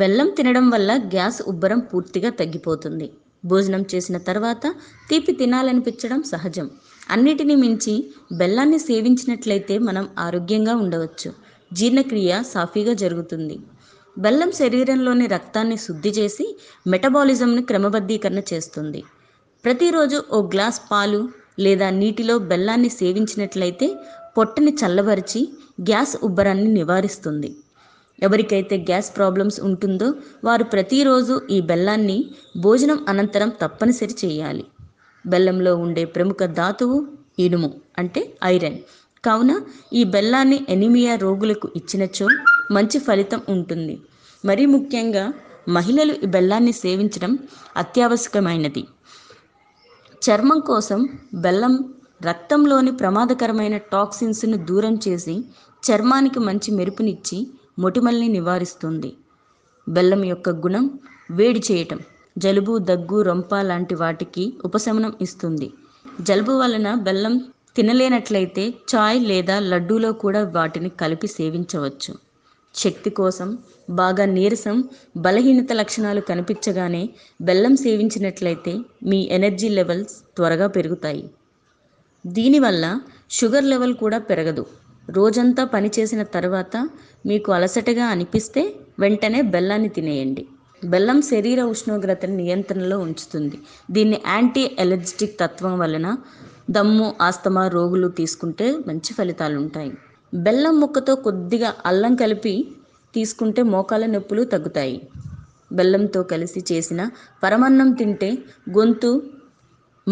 బెల్లం తినడం వల్ల గ్యాస్ ఉబ్బరం పూర్తిగా తగ్గిపోతుంది భోజనం చేసిన తర్వాత తీపి తినాలనిపించడం సహజం అన్నిటిని మించి బెల్లాన్ని సేవించినట్లయితే మనం ఆరోగ్యంగా ఉండవచ్చు జీర్ణక్రియ సాఫీగా జరుగుతుంది బెల్లం శరీరంలోని రక్తాన్ని శుద్ధి చేసి మెటబాలిజంను క్రమబద్ధీకరణ చేస్తుంది ప్రతిరోజు ఓ గ్లాస్ పాలు లేదా నీటిలో బెల్లాన్ని సేవించినట్లయితే పొట్టని చల్లబరిచి గ్యాస్ ఉబ్బరాన్ని నివారిస్తుంది ఎవరికైతే గ్యాస్ ప్రాబ్లమ్స్ ఉంటుందో వారు ప్రతిరోజు ఈ బెల్లాన్ని భోజనం అనంతరం తప్పనిసరి చేయాలి బెల్లంలో ఉండే ప్రముఖ ధాతువు ఇనుము అంటే ఐరన్ కావున ఈ బెల్లాన్ని ఎనిమియా రోగులకు ఇచ్చినచో మంచి ఫలితం ఉంటుంది మరీ ముఖ్యంగా మహిళలు ఈ బెల్లాన్ని సేవించడం అత్యావశ్యకమైనది చర్మం కోసం బెల్లం రక్తంలోని ప్రమాదకరమైన టాక్సిన్స్ను దూరం చేసి చర్మానికి మంచి మెరుపునిచ్చి మొటిమల్ని నివారిస్తుంది బెల్లం యొక్క గుణం వేడి చేయటం జలుబు దగ్గు రొంప లాంటి వాటికి ఉపశమనం ఇస్తుంది జలుబు వలన బెల్లం తినలేనట్లయితే చాయ్ లేదా లడ్డూలో కూడా వాటిని కలిపి సేవించవచ్చు శక్తి కోసం బాగా నీరసం బలహీనత లక్షణాలు కనిపించగానే బెల్లం సేవించినట్లయితే మీ ఎనర్జీ లెవెల్స్ త్వరగా పెరుగుతాయి దీనివల్ల షుగర్ లెవెల్ కూడా పెరగదు రోజంతా పనిచేసిన తర్వాత మీకు అలసటగా అనిపిస్తే వెంటనే బెల్లాన్ని తినేయండి బెల్లం శరీర ఉష్ణోగ్రతను నియంత్రణలో ఉంచుతుంది దీన్ని యాంటీ ఎలర్జిటిక్ తత్వం వలన దమ్ము ఆస్తమా రోగులు తీసుకుంటే మంచి ఫలితాలు ఉంటాయి బెల్లం ముక్కతో కొద్దిగా అల్లం కలిపి తీసుకుంటే మోకాల నొప్పులు తగ్గుతాయి బెల్లంతో కలిసి చేసిన పరమన్నం తింటే గొంతు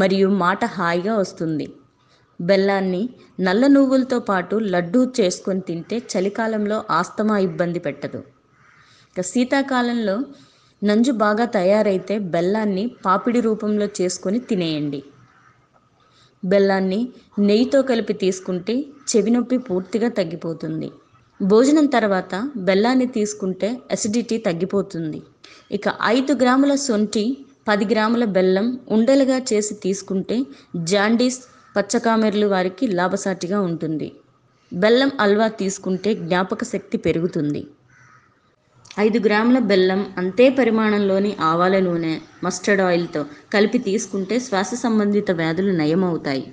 మరియు మాట హాయిగా వస్తుంది బెల్లాన్ని నల్ల నువ్వులతో పాటు లడ్డూ చేసుకొని తింటే చలికాలంలో ఆస్తమా ఇబ్బంది పెట్టదు ఇక శీతాకాలంలో నంజు బాగా తయారైతే బెల్లాన్ని పాపిడి రూపంలో చేసుకొని తినేయండి బెల్లాన్ని నెయ్యితో కలిపి తీసుకుంటే చెవి నొప్పి పూర్తిగా తగ్గిపోతుంది భోజనం తర్వాత బెల్లాన్ని తీసుకుంటే అసిడిటీ తగ్గిపోతుంది ఇక ఐదు గ్రాముల సొంటి పది గ్రాముల బెల్లం ఉండలుగా చేసి తీసుకుంటే జాండీస్ పచ్చకామెర్లు వారికి లాభసాటిగా ఉంటుంది బెల్లం అల్వా తీసుకుంటే జ్ఞాపక శక్తి పెరుగుతుంది ఐదు గ్రాముల బెల్లం అంతే పరిమాణంలోని ఆవాల నూనె మస్టర్డ్ ఆయిల్తో కలిపి తీసుకుంటే శ్వాస సంబంధిత వ్యాధులు నయమవుతాయి